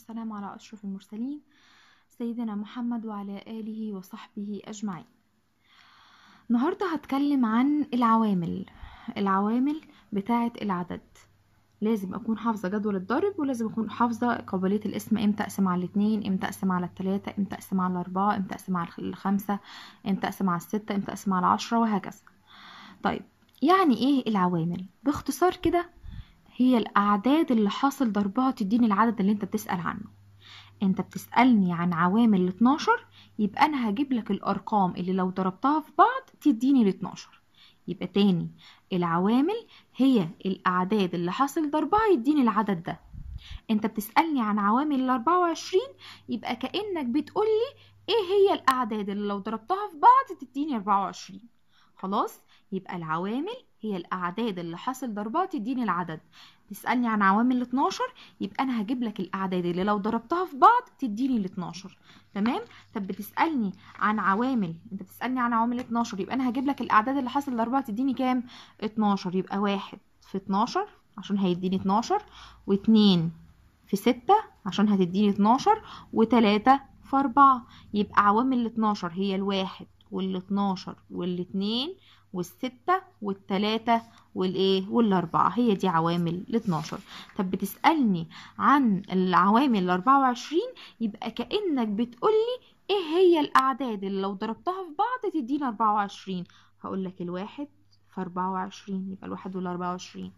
والسلام على أشرف المرسلين سيدنا محمد وعلى آله وصحبه أجمعين النهاردة هتكلم عن العوامل العوامل بتاعة العدد لازم أكون حافظة جدول الضرب ولازم أكون حافظة قابلية القسم امتى أقسم على الاتنين امتى أقسم على التلاتة امتى أقسم على الأربعة امتى أقسم على الخمسة امتى أقسم على الستة امتى أقسم على عشرة وهكذا طيب يعني ايه العوامل باختصار كده هي الأعداد اللي حاصل ضربها تديني العدد اللي أنت بتسأل عنه أنت بتسألني عن عوامل 12 يبقى أنا هجيب لك الأرقام اللي لو ضربتها في بعض تديني 12 يبقى تاني العوامل هي الأعداد اللي حاصل ضربها يديني العدد ده انت بتسألني عن عوامل 24 يبقى كأنك بتقولي ايه هي الأعداد اللي لو ضربتها في بعض تديني 24 خلاص يبقى العوامل هي الأعداد اللي حاصل ضربها تديني العدد تسألني عن عوامل 12 يبقى أنا هجيب لك الأعداد اللي لو ضربتها في بعض تديني ال 12 تمام طب بتسألني عن عوامل أنت بتسألني عن عوامل 12 يبقى أنا هجيب لك الأعداد اللي حاصل ضربها تديني كام 12 يبقى واحد في 12 عشان هيديني 12 و2 في 6 عشان هتديني 12 و3 في 4 يبقى عوامل ال 12 هي الواحد وال 12 وال 2 والستة والتلاتة والايه والاربعة هي دي عوامل الاتناشر طب بتسألني عن العوامل الاربعة وعشرين يبقى كأنك بتقولي ايه هي الاعداد اللي لو ضربتها في بعض تدينا اربعة وعشرين هقولك الواحد في اربعة وعشرين يبقى الواحد والاربعة وعشرين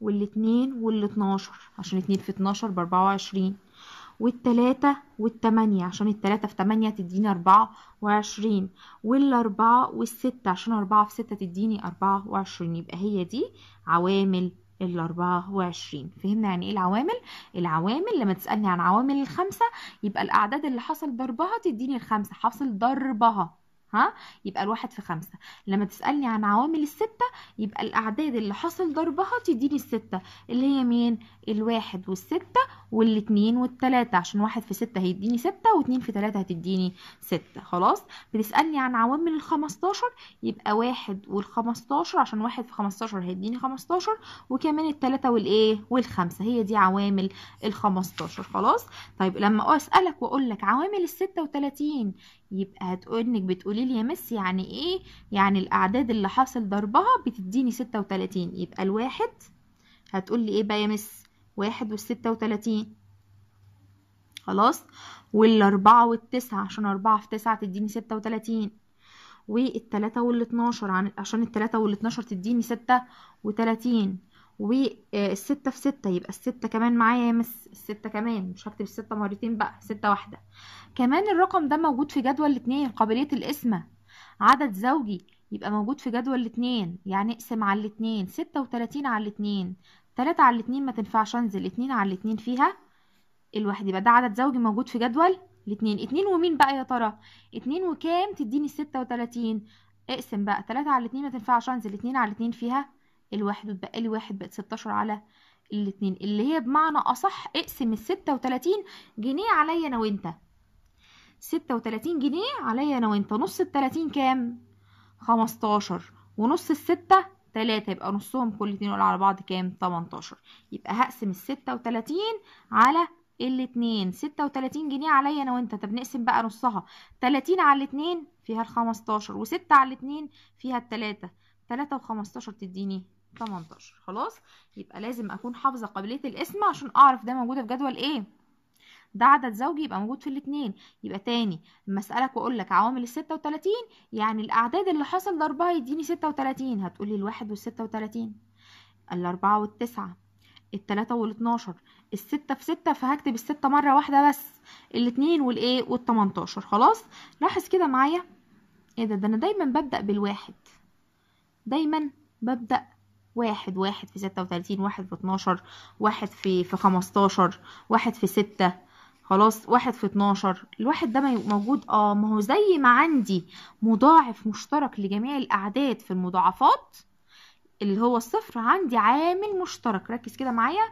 والاتنين والاتناشر عشان اتنين في اتناشر باربعة وعشرين والتلاتة والتمانية عشان التلاتة في تمانية تديني أربعة وعشرين والأربعة والستة عشان أربعة في ستة تديني أربعة وعشرين يبقى هي دي عوامل الأربعة وعشرين فهمنا يعني إيه العوامل؟ العوامل لما تسألني عن عوامل الخمسة يبقى الأعداد اللي حصل ضربها تديني الخمسة حصل ضربها ها يبقى الواحد في خمسة لما تسألني عن عوامل الستة يبقى الأعداد اللي حصل ضربها تديني الستة اللي هي مين الواحد والستة والاتنين والتلاتة عشان واحد في ستة هيديني ستة واتنين في تلاتة هتديني ستة خلاص بتسألني عن عوامل الخمستاشر يبقى واحد والخمستاشر عشان واحد في خمستاشر هيديني خمستاشر وكمان التلاتة والايه والخمسة هي دي عوامل الخمستاشر خلاص طيب لما اسألك واقولك عوامل الستة وتلاتين يبقى انك بتقولي لي يا مس يعني ايه يعني الاعداد اللي حاصل ضربها بتديني ستة وتلاتين يبقى الواحد هتقولي ايه بقى يا مس واحد والستة وتلاتين خلاص والأربعة والتسعة عشان أربعة في تسعة تديني ستة وتلاتين والتلاتة والاتناشر عشان التلاتة والاتناشر تديني ستة وتلاتين والستة في ستة يبقى الستة كمان معايا يا مس الستة كمان مش هكتب الستة مرتين بقى ستة واحدة كمان الرقم ده موجود في جدول الاتنين قابلية القسمة عدد زوجي يبقى موجود في جدول الاتنين يعني اقسم على الاتنين ستة وتلاتين على الاتنين تلاتة على الاتنين ما تنفعش انزل اتنين على الاتنين فيها الواحد يبقى ده عدد زوجي موجود في جدول الاتنين اتنين ومين بقى يا ترى اتنين وكام تديني ستة وتلاتين اقسم بقى تلاتة على الاتنين ما تنفعش انزل اتنين على الاتنين فيها الواحد وتبقى لي واحد بقت ستاشر على الاتنين اللي هي بمعنى اصح اقسم الستة وتلاتين جنيه عليا انا وانت ستة وتلاتين جنيه عليا انا وانت نص التلاتين كام خمستاشر ونص الستة 3 يبقى نصهم كل اتنين يقول على بعض كام 18 يبقى هقسم ال 36 على الاتنين ستة وتلاتين جنيه عليا انا وانت طب نقسم بقى نصها تلاتين على الاتنين فيها الخمستاشر وستة على الاتنين فيها التلاتة تلاتة وخمستاشر تديني تمنتاشر خلاص يبقى لازم اكون حافظة قابلية القسمة عشان اعرف ده موجودة في جدول ايه ده عدد زوجي يبقى موجود في الاتنين يبقى تاني لما اسالك واقول لك عوامل ال 36 يعني الاعداد اللي حصل ضربها يديني 36 هتقولي الواحد وال 36 الاربعة والتسعة التلاتة والاتناشر الستة في ستة فهكتب الستة مرة واحدة بس الاتنين والايه والتمنتاشر خلاص لاحظ كده معايا ايه ده ده انا دايما ببدأ بالواحد دايما ببدأ واحد واحد في ستة وتلاتين واحد في اتناشر واحد في في خمستاشر واحد في ستة خلاص واحد في اتناشر الواحد ده موجود اه ما هو زي ما عندي مضاعف مشترك لجميع الأعداد في المضاعفات اللي هو الصفر عندي عامل مشترك ركز كده معايا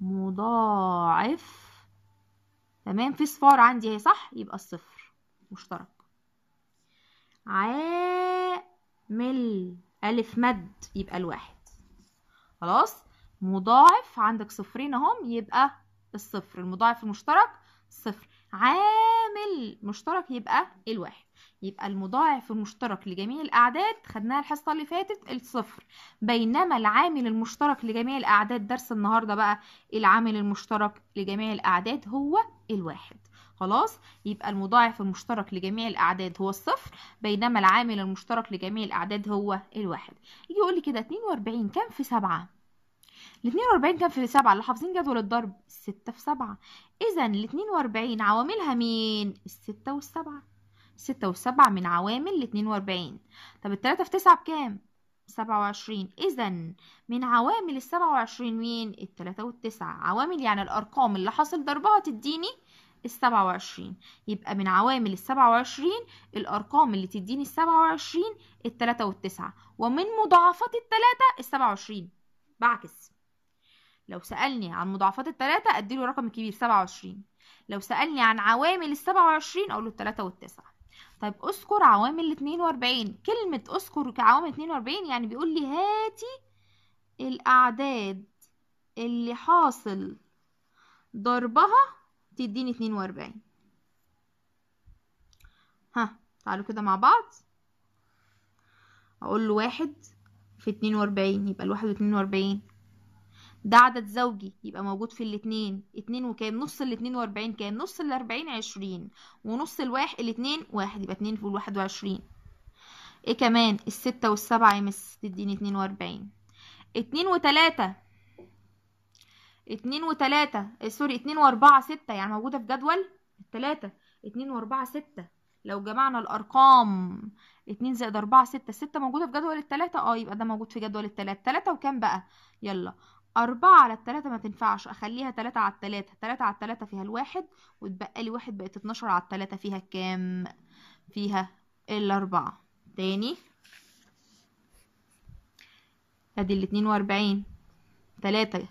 مضاعف تمام في صفار عندي اهي صح يبقى الصفر مشترك عامل ألف مد يبقى الواحد خلاص مضاعف عندك صفرين اهم يبقى الصفر المضاعف المشترك صفر عامل مشترك يبقى الواحد يبقى المضاعف المشترك لجميع الأعداد خدناها الحصة اللي فاتت الصفر بينما العامل المشترك لجميع الأعداد درس النهاردة بقى العامل المشترك لجميع الأعداد هو الواحد خلاص يبقى المضاعف المشترك لجميع الأعداد هو الصفر بينما العامل المشترك لجميع الأعداد هو الواحد يجي يقول لي كده 42 كام في 7 ال 42 كام في 7 اللي حافظين جدول الضرب 6 في 7 اذا ال 42 عواملها مين الستة والسبعة ستة والسبعة من عوامل ال 42 طب 3 في تسعة بكام سبعة وعشرين إذا من عوامل السبعة وعشرين مين وال والتسعة عوامل يعني الأرقام اللي حاصل ضربها تديني السبعة وعشرين يبقى من عوامل السبعة وعشرين الأرقام اللي تديني السبعة وعشرين التلاتة والتسعة ومن مضاعفات التلاتة السبعة وعشرين بعكس لو سألني عن مضاعفات التلاتة أديله رقم كبير سبعة وعشرين لو سألني عن عوامل السبعة وعشرين أقوله التلاتة والتسعة طيب اذكر عوامل الاتنين واربعين كلمة اذكر كعوامل اتنين واربعين يعني بيقول لي هاتي الأعداد اللي حاصل ضربها تديني اتنين واربعين ها تعالوا كده مع بعض اقول له واحد في اتنين واربعين يبقى الواحد واتنين واربعين ده عدد زوجي يبقى موجود في الاتنين اتنين وكام نص الاتنين واربعين كام نص الاربعين عشرين ونص الواحد الاتنين واحد يبقى اتنين فول الواحد وعشرين ايه كمان الستة والسبعة يا مس تديني اتنين واربعين اتنين وتلاتة اتنين وتلاتة آه، سوري اتنين واربعة ستة يعني موجودة في جدول التلاتة اتنين واربعة ستة لو جمعنا الارقام اتنين زائد اربعة ستة ستة موجودة في جدول التلاتة اه يبقى ده موجود في جدول التلاتة تلاتة وكام بقى يلا أربعة على التلاتة ما تنفعش أخليها تلاتة على التلاتة تلاتة على التلاتة فيها الواحد وتبقى لي واحد بقت اتناشر على التلاتة فيها كام فيها الأربعة تاني ادي الاتنين واربعين تلاتة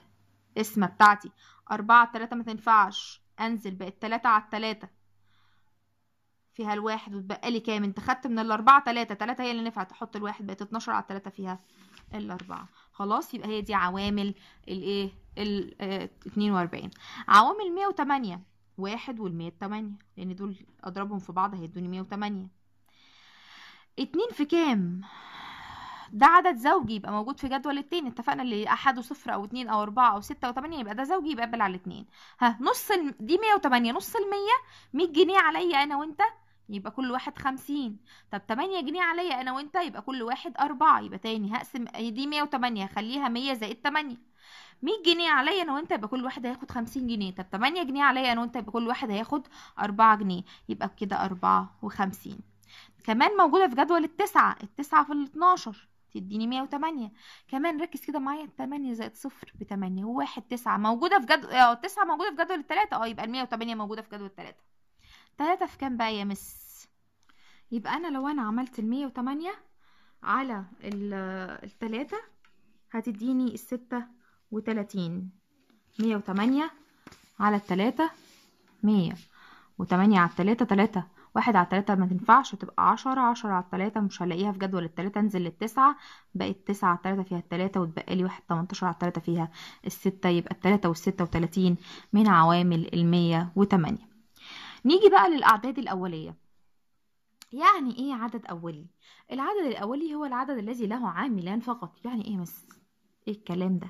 اسمة بتاعتي أربعة على التلاتة ما تنفعش أنزل بقت تلاتة على التلاتة فيها الواحد وتبقى لي كام انت خدت من الأربعة تلاتة تلاتة هي اللي نفعت أحط الواحد بقت اتناشر على التلاتة فيها الأربعة خلاص يبقى هي دي عوامل الايه ال 42 إيه؟ آه، عوامل 108 واحد وال 108 لان دول اضربهم في بعض هيدوني 108 اتنين في كام ده عدد زوجي يبقى موجود في جدول التين اتفقنا اللي احد وصفر او اتنين او اربعة او ستة او تمانية يبقى ده زوجي يبقى قبل على اتنين ها نص ال... دي مية وتمانية نص المية مية جنيه عليا انا وانت يبقى كل واحد خمسين طب تمانية جنيه عليا انا وانت يبقى كل واحد اربعة يبقى تاني هقسم دي مية وتمانية خليها مية زائد تمانية مية جنيه عليا انا وانت يبقى كل واحد هياخد خمسين جنيه طب تمانية جنيه عليا انا وانت يبقى كل واحد هياخد اربعة جنيه يبقى كده اربعة وخمسين كمان موجودة في جدول التسعة التسعة في الاتناشر تديني مية وتمانية كمان ركز كده معايا تمانية زائد صفر بتمانية وواحد تسعة موجودة في جدول اه تسعة موجودة في جدول التلاتة اه يبقى المية وتمانية موجودة في جدول التلاتة تلاتة في كام بقى يا مس يبقى انا لو انا عملت المية وتمانية على التلاتة هتديني الستة وتلاتين مية وتمانية على التلاتة مية وتمانية على التلاتة تلاتة واحد على التلاتة ما تنفعش تبقى عشرة عشرة على التلاتة مش هلاقيها في جدول التلاتة انزل للتسعة بقت تسعة على التلاتة فيها التلاتة وتبقى لي واحد تمنتاشر على التلاتة فيها الستة يبقى التلاتة والستة وتلاتين من عوامل المية وتمانية نيجي بقى للأعداد الأولية يعني ايه عدد اولي العدد الاولي هو العدد الذي له عاملان فقط يعني ايه مس ايه الكلام ده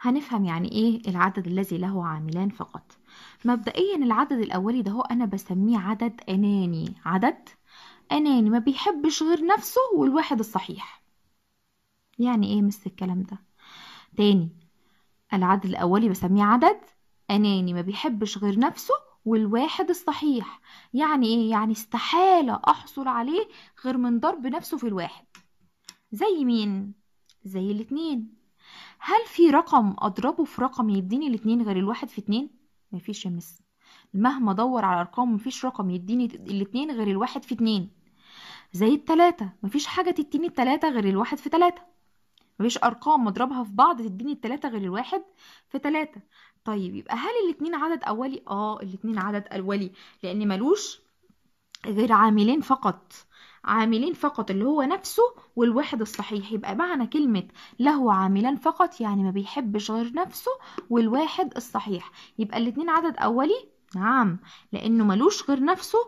هنفهم يعني ايه العدد الذي له عاملان فقط مبدئيا العدد الاولي ده هو انا بسميه عدد اناني عدد اناني ما بيحبش غير نفسه والواحد الصحيح يعني ايه مس الكلام ده تاني العدد الاولي بسميه عدد اناني ما بيحبش غير نفسه والواحد الصحيح يعني ايه يعني استحالة احصل عليه غير من ضرب نفسه في الواحد زي مين زي الاتنين هل في رقم اضربه في رقم يديني الاتنين غير الواحد في اتنين مفيش يا مس مهما ادور على ارقام مفيش رقم يديني الاتنين غير الواحد في اتنين زي التلاتة مفيش حاجة تديني التلاتة غير الواحد في تلاتة مفيش ارقام مضربها في بعض تديني التلاتة غير الواحد في تلاتة طيب يبقى هل الاتنين عدد اولي اه الاتنين عدد اولي لان ملوش غير عاملين فقط عاملين فقط اللي هو نفسه والواحد الصحيح يبقى معنى كلمة له عاملان فقط يعني ما بيحبش غير نفسه والواحد الصحيح يبقى الاتنين عدد أولي نعم لأنه ملوش غير نفسه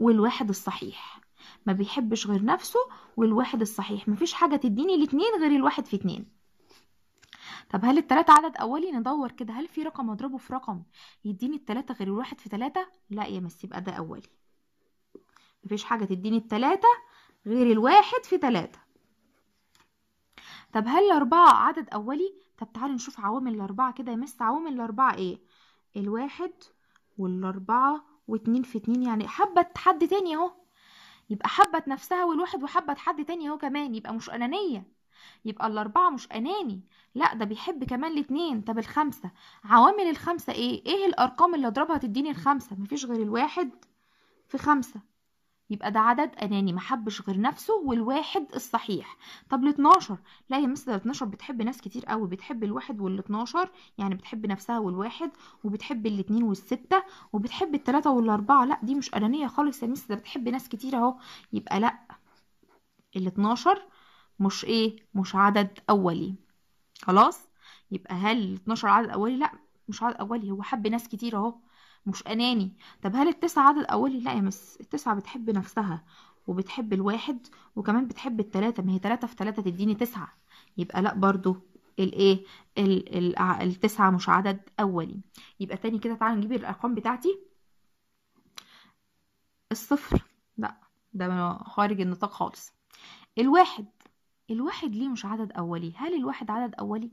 والواحد الصحيح ما بيحبش غير نفسه والواحد الصحيح مفيش حاجة تديني الاتنين غير الواحد في اتنين طب هل التلاتة عدد أولي ندور كده هل في رقم أضربه في رقم يديني التلاتة غير الواحد في تلاتة لا يا مس يبقى ده أولي مفيش حاجة تديني التلاتة غير الواحد في تلاتة طب هل الأربعة عدد أولي طب تعالوا نشوف عوامل الأربعة كده يا مس عوامل الأربعة إيه الواحد والأربعة واتنين في اتنين يعني حابة حد تاني أهو يبقى حبت نفسها والواحد وحبت حد تاني هو كمان يبقى مش أنانية يبقى الأربعة مش أناني لا ده بيحب كمان الاتنين طب الخمسة عوامل الخمسة ايه؟ ايه الأرقام اللي أضربها تديني الخمسة؟ مفيش غير الواحد في خمسة يبقى ده عدد اناني ما حبش غير نفسه والواحد الصحيح طب ال12 لا يا مستر ال12 بتحب ناس كتير قوي بتحب الواحد وال12 يعني بتحب نفسها والواحد وبتحب الاتنين والستة وبتحب التلاتة والاربعة لا دي مش انانية خالص يا مستر بتحب ناس كتير اهو يبقى لا ال12 مش ايه مش عدد اولي خلاص يبقى هل 12 عدد اولي لا مش عدد اولي هو حب ناس كتير اهو مش اناني طب هل التسعه عدد اولي لا يا مس التسعه بتحب نفسها وبتحب الواحد وكمان بتحب التلاتة ما هي تلاتة في تلاتة تديني تسعة يبقى لا برضو الايه التسعة مش عدد اولي يبقى تاني كده تعالى نجيب الارقام بتاعتي الصفر لا ده خارج النطاق خالص الواحد الواحد ليه مش عدد اولي هل الواحد عدد اولي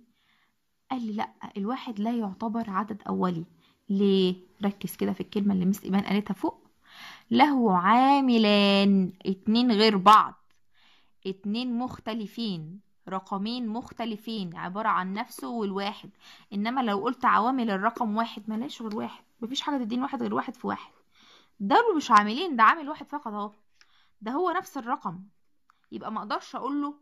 قال لي لا الواحد لا يعتبر عدد اولي ليه ركز كده في الكلمة اللي مس إيمان قالتها فوق له عاملان اتنين غير بعض اتنين مختلفين رقمين مختلفين عبارة عن نفسه والواحد إنما لو قلت عوامل الرقم واحد ملاش غير واحد مفيش حاجة تدين واحد غير واحد في واحد ده مش عاملين ده عامل واحد فقط اهو ده هو نفس الرقم يبقى مقدرش اقوله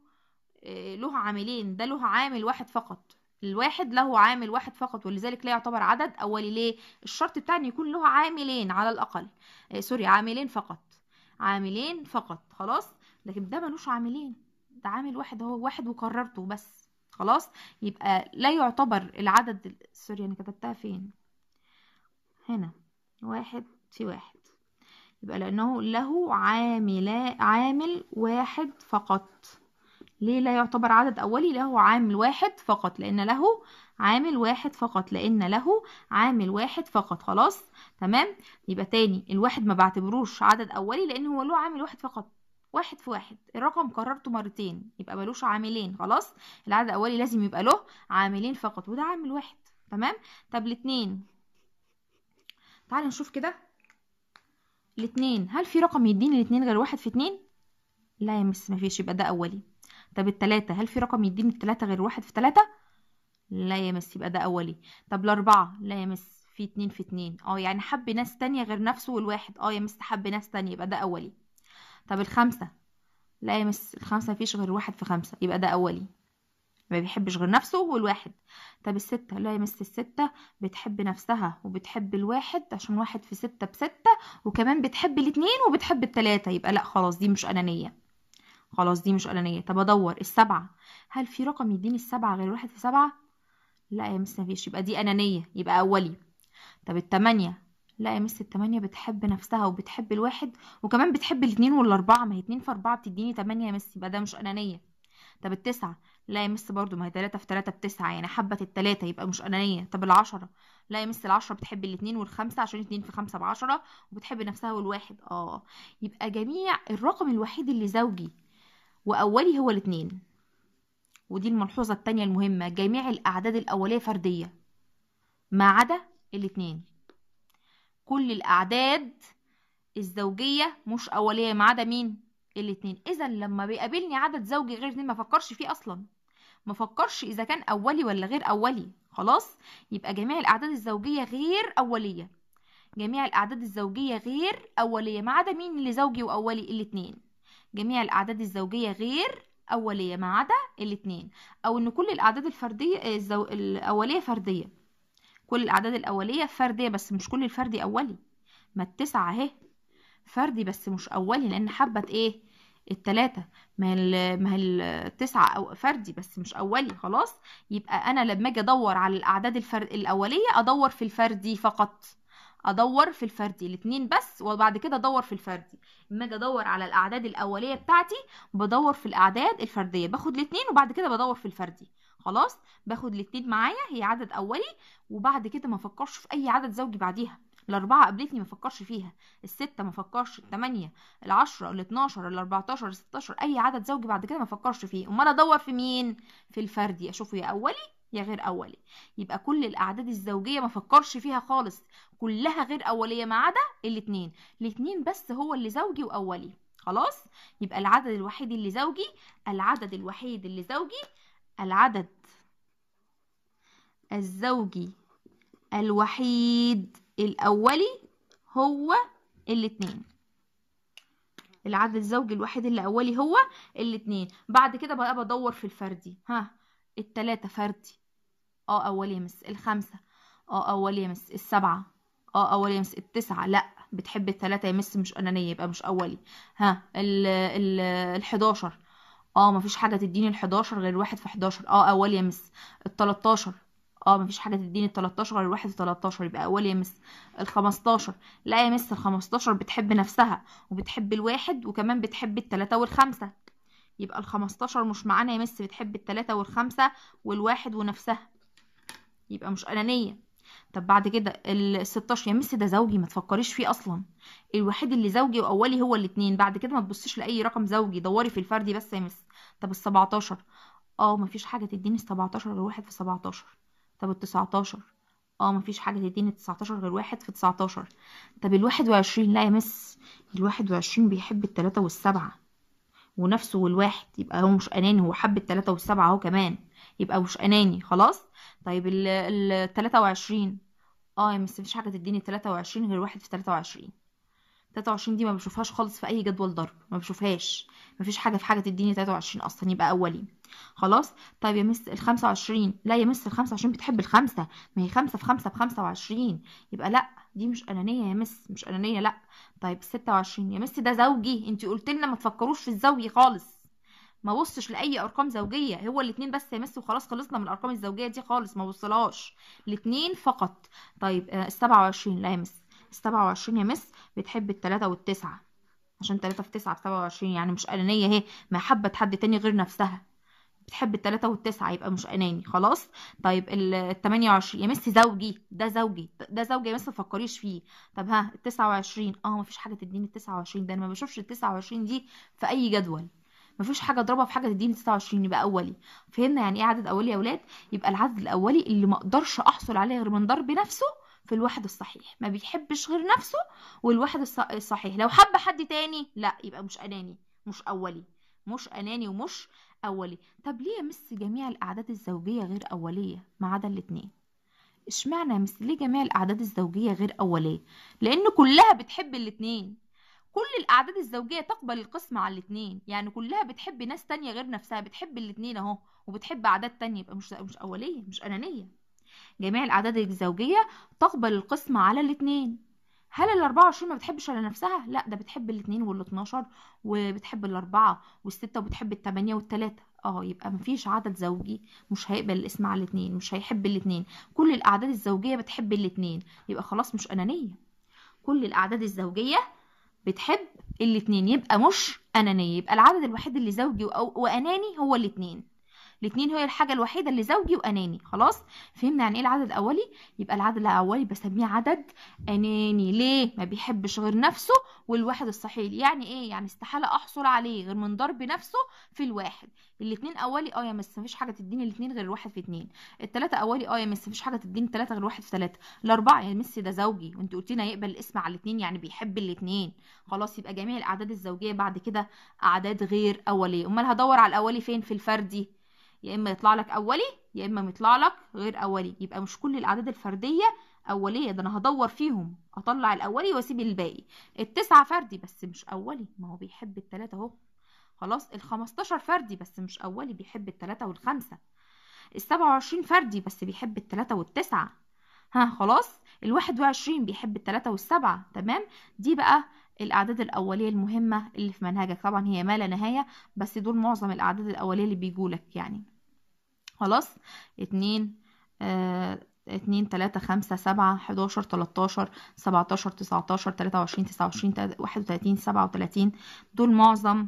آه، له عاملين ده له عامل واحد فقط الواحد له عامل واحد فقط ولذلك لا يعتبر عدد أولي ليه؟ الشرط بتاع أن يكون له عاملين على الأقل آه سوري عاملين فقط عاملين فقط خلاص لكن ده ملوش عاملين ده عامل واحد هو واحد وكررته بس خلاص يبقى لا يعتبر العدد سوري أنا كتبتها فين هنا واحد في واحد يبقى لأنه له عامل عامل واحد فقط ليه لا يعتبر عدد أولي له عامل واحد فقط لأن له عامل واحد فقط لأن له عامل واحد فقط خلاص تمام يبقى تاني الواحد ما بعتبروش عدد أولي لأن هو له عامل واحد فقط واحد في واحد الرقم كررته مرتين يبقى ملوش عاملين خلاص العدد الأولي لازم يبقى له عاملين فقط وده عامل واحد تمام طب الاتنين تعالى نشوف كده الاتنين هل في رقم يديني الاتنين غير واحد في اتنين لا يا مس مفيش يبقى ده أولي طب التلاتة هل في رقم يديني التلاتة غير واحد في تلاتة لا يا مس يبقى ده اولي طب الاربعة لا يا مس في اتنين في اتنين اه يعني حب ناس تانية غير نفسه والواحد اه يا مس حب ناس تانية يبقى ده اولي طب الخمسة لا يا مس الخمسة مفيش غير واحد في خمسة يبقى ده اولي ما بيحبش غير نفسه والواحد طب الستة لا يا مس الستة بتحب نفسها وبتحب الواحد عشان واحد في ستة بستة وكمان بتحب الاتنين وبتحب التلاتة يبقى لا خلاص دي مش أنانية خلاص دي مش أولانية طب أدور السبعة هل في رقم يديني السبعة غير واحد في سبعة لا يا مس مفيش يبقى دي أنانية يبقى أولي طب التمانية لا يا مس التمانية بتحب نفسها وبتحب الواحد وكمان بتحب الاتنين والأربعة ما هي اتنين في أربعة بتديني تمانية يا مس يبقى ده مش أنانية طب التسعة لا يا مس برضو ما هي تلاتة في تلاتة بتسعة يعني حبة التلاتة يبقى مش أنانية طب العشرة لا يا مس العشرة بتحب الاتنين والخمسة عشان اتنين في خمسة بعشرة وبتحب نفسها والواحد اه يبقى جميع الرقم الوحيد اللي زوجي وأولي هو الاتنين ودي الملحوظة التانية المهمة جميع الأعداد الأولية فردية ما عدا الاتنين كل الأعداد الزوجية مش أولية ما عدا مين الاتنين إذا لما بيقابلني عدد زوجي غير اتنين ما فكرش فيه أصلا ما فكرش إذا كان أولي ولا غير أولي خلاص يبقى جميع الأعداد الزوجية غير أولية جميع الأعداد الزوجية غير أولية ما عدا مين اللي زوجي وأولي الاتنين جميع الأعداد الزوجية غير أولية ما عدا الاثنين أو إن كل الأعداد الفردية آه، الزو... الأولية فردية كل الأعداد الأولية فردية بس مش كل الفردي أولي ما التسعة أهي فردي بس مش أولي لأن حبة إيه التلاتة ما هي ما هي التسعة أو فردي بس مش أولي خلاص يبقى أنا لما أجي أدور على الأعداد الفر... الأولية أدور في الفردي فقط ادور في الفردي الاثنين بس وبعد كده ادور في الفردي اما اجي ادور على الاعداد الاوليه بتاعتي بدور في الاعداد الفرديه باخد الاثنين وبعد كده بدور في الفردي خلاص باخد الاثنين معايا هي عدد اولي وبعد كده ما افكرش في اي عدد زوجي بعديها الأربعة قابلتني ما فكرش فيها الستة ما فكرش التمانية العشرة الاثناشر الأربعتاشر الستاشر أي عدد زوجي بعد كده ما فكرش فيه أمال أدور في مين في الفردي أشوفه يا أولي يا غير أولي يبقى كل الأعداد الزوجية ما فكرش فيها خالص كلها غير أولية ما عدا الاتنين الاتنين بس هو اللي زوجي وأولي خلاص يبقى العدد الوحيد اللي زوجي العدد الوحيد اللي زوجي العدد الزوجي الوحيد الأولي هو الاتنين العدد الزوجي الوحيد اللي أولي هو الاتنين بعد كده بقى بدور في الفردي ها التلاتة فردي اه اول يمس الخمسة اه اول يمس السبعة اه اول يمس التسعة لا بتحب التلاتة يمس مش انانية يبقى مش اولي ها ال ال الحداشر اه مفيش حاجة تديني الحداشر غير واحد في حداشر اه اول يمس التلاتاشر اه مفيش حاجه تديني التلاتاشر غير الواحد في تلاتاشر يبقى اول يمس الخمستاشر لا يا مس بتحب نفسها وبتحب الواحد وكمان بتحب التلاته والخمسه يبقى الخمستاشر مش معانا يا مس بتحب التلاتة والخمسة والواحد ونفسها يبقى مش أنانية طب بعد كده الستاشر يا مس ده زوجي ما تفكريش فيه أصلا الوحيد اللي زوجي وأولي هو الاتنين بعد كده ما تبصيش لأي رقم زوجي دوري في الفردي بس يا مس طب السبعتاشر اه مفيش حاجة تديني السبعتاشر غير واحد في سبعتاشر طب التسعتاشر اه مفيش حاجه تديني 19 غير واحد في 19 طب ال 21 لا يا مس ال 21 بيحب التلاتة والسبعة ونفسه والواحد يبقى هو مش اناني هو حب التلاتة والسبعة اهو كمان يبقى مش اناني خلاص طيب ال التلاتة وعشرين اه يا مس مفيش حاجة تديني التلاتة وعشرين غير واحد في تلاتة وعشرين 23 دي ما بشوفهاش خالص في اي جدول ضرب ما بشوفهاش مفيش حاجه في حاجه تديني 23 اصلا يبقى اولي خلاص طيب يا مس ال 25 لا يا مس ال 25 بتحب الخمسه ما هي خمسه في خمسه ب 25 يبقى لا دي مش انانيه يا مس مش انانيه لا طيب 26 يا مس ده زوجي انت قلت لنا ما تفكروش في الزوجي خالص ما بصش لاي ارقام زوجيه هو الاثنين بس يا مس وخلاص خلصنا من الارقام الزوجيه دي خالص ما بصلهاش الاثنين فقط طيب آه، ال 27 لا يا مس السبعة وعشرين يا مس بتحب التلاتة والتسعة عشان تلاتة في تسعة بسبعة وعشرين يعني مش أنانية اهي ما حبت حد تاني غير نفسها بتحب التلاتة والتسعة يبقى مش أناني خلاص طيب التمانية وعشرين يا مس زوجي ده زوجي ده زوجي يا مس مفكريش فيه طب ها التسعة وعشرين اه مفيش حاجة تديني التسعة وعشرين ده أنا ما بشوفش التسعة وعشرين دي في أي جدول مفيش حاجه اضربها في حاجه تديني 29 يبقى اولي فهمنا يعني ايه عدد اولي يا اولاد يبقى العدد الاولي اللي ما اقدرش احصل عليه غير من ضرب نفسه في الواحد الصحيح ما بيحبش غير نفسه والواحد الصحيح لو حب حد تاني لا يبقى مش اناني مش اولي مش اناني ومش اولي طب ليه مس جميع الاعداد الزوجيه غير اوليه ما عدا الاتنين اشمعنى مس ليه جميع الاعداد الزوجيه غير اوليه لان كلها بتحب الاتنين كل الاعداد الزوجيه تقبل القسم على الاتنين يعني كلها بتحب ناس تانية غير نفسها بتحب الاتنين اهو وبتحب اعداد تانية يبقى مش مش اوليه مش انانيه جميع الأعداد الزوجية تقبل القسمة على الاتنين هل ال 24 ما بتحبش على نفسها؟ لا ده بتحب الاثنين وال 12 وبتحب الاربعه والسته وبتحب الثمانيه والثلاثه اه يبقى مفيش عدد زوجي مش هيقبل الاسم على الاثنين مش هيحب الاثنين كل الاعداد الزوجيه بتحب الاثنين يبقى خلاص مش انانيه كل الاعداد الزوجيه بتحب الاثنين يبقى مش انانيه يبقى العدد الوحيد اللي زوجي واناني هو الاثنين الاثنين هي الحاجه الوحيده اللي زوجي واناني خلاص فهمنا يعني ايه العدد الاولي يبقى العدد الاولي بسميه عدد اناني ليه ما بيحبش غير نفسه والواحد الصحيح يعني ايه يعني استحاله احصل عليه غير من ضرب نفسه في الواحد الاثنين اولي اه يا مس مفيش حاجه تديني الاثنين غير الواحد في اثنين الثلاثه اولي اه يا مس مفيش حاجه تديني ثلاثه غير واحد في ثلاثه الاربعه يا مس ده زوجي وانت قلتي لنا يقبل الاسم على الاثنين يعني بيحب الاثنين خلاص يبقى جميع الاعداد الزوجيه بعد كده اعداد غير اوليه امال هدور على الاولي فين في الفردي يا اما يطلع لك اولي يا اما يطلع لك غير اولي يبقى مش كل الاعداد الفرديه اوليه ده انا هدور فيهم اطلع الاولي واسيب الباقي التسعه فردي بس مش اولي ما هو بيحب التلاته اهو خلاص الخمستاشر فردي بس مش اولي بيحب التلاته والخمسه السبعة وعشرين فردي بس بيحب التلاتة والتسعة ها خلاص الواحد وعشرين بيحب التلاتة والسبعة تمام دي بقى الاعداد الاوليه المهمه اللي في منهجك طبعا هي ما لا نهايه بس دول معظم الاعداد الاوليه اللي بيجولك يعني خلاص اتنين آه اتنين تلاتة خمسة سبعة حداشر تلاتاشر سبعتاشر تسعتاشر تلاتة وعشرين تسعة وعشرين واحد وتلاتين سبعة وتلاتين دول معظم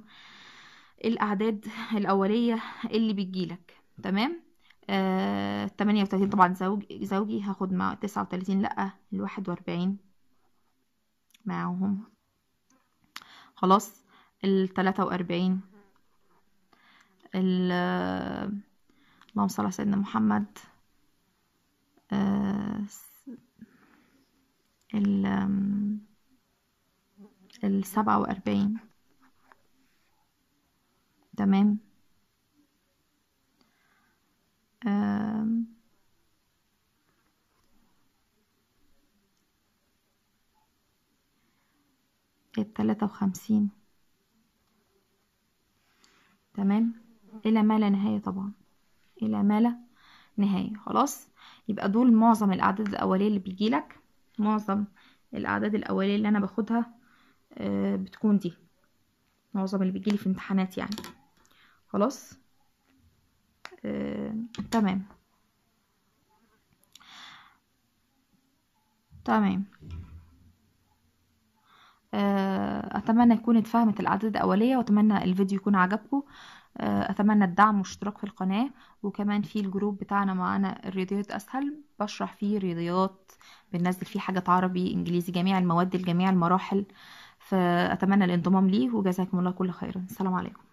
الأعداد الأولية اللي بتجيلك تمام آه وتلاتين طبعا زوجي زوجي هاخد مع وتلاتين لأ الواحد وأربعين معاهم خلاص التلاتة وأربعين ال اللهم صل على سيدنا محمد آه، ال السبعة وأربعين تمام آه، تساوي تلاتة وخمسين تمام إلى ما لا نهاية طبعا إلى ما لا نهاية خلاص يبقى دول معظم الأعداد الأولية اللي بيجيلك معظم الأعداد الأولية اللي أنا باخدها آه، بتكون دي معظم اللي بيجيلي في امتحانات يعني خلاص آه تمام تمام آه، اتمنى يكون اتفهمت الاعداد الاوليه واتمنى الفيديو يكون عجبكم آه، اتمنى الدعم والاشتراك في القناه وكمان في الجروب بتاعنا معانا الرياضيات اسهل بشرح فيه رياضيات بننزل فيه حاجات عربي انجليزي جميع المواد لجميع المراحل فاتمنى الانضمام ليه وجزاكم الله كل خير السلام عليكم